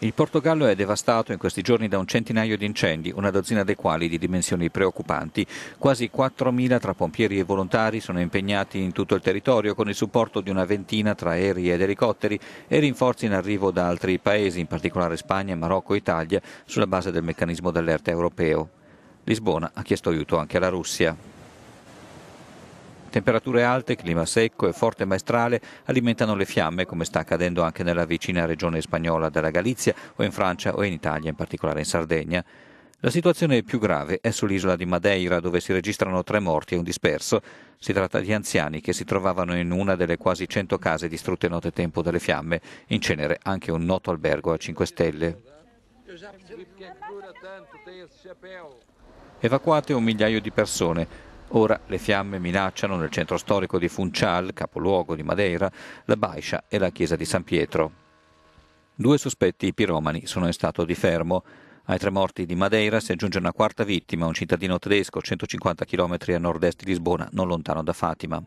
Il Portogallo è devastato in questi giorni da un centinaio di incendi, una dozzina dei quali di dimensioni preoccupanti. Quasi 4.000 tra pompieri e volontari sono impegnati in tutto il territorio con il supporto di una ventina tra aerei ed elicotteri e rinforzi in arrivo da altri paesi, in particolare Spagna, Marocco e Italia, sulla base del meccanismo d'allerta europeo. Lisbona ha chiesto aiuto anche alla Russia. Temperature alte, clima secco e forte maestrale alimentano le fiamme, come sta accadendo anche nella vicina regione spagnola della Galizia o in Francia o in Italia, in particolare in Sardegna. La situazione più grave è sull'isola di Madeira, dove si registrano tre morti e un disperso. Si tratta di anziani che si trovavano in una delle quasi 100 case distrutte notte tempo dalle fiamme, in cenere anche un noto albergo a 5 stelle. Evacuate un migliaio di persone, Ora le fiamme minacciano nel centro storico di Funchal, capoluogo di Madeira, la Baiscia e la chiesa di San Pietro. Due sospetti piromani sono in stato di fermo. Ai tre morti di Madeira si aggiunge una quarta vittima, un cittadino tedesco 150 km a nord-est di Lisbona, non lontano da Fatima.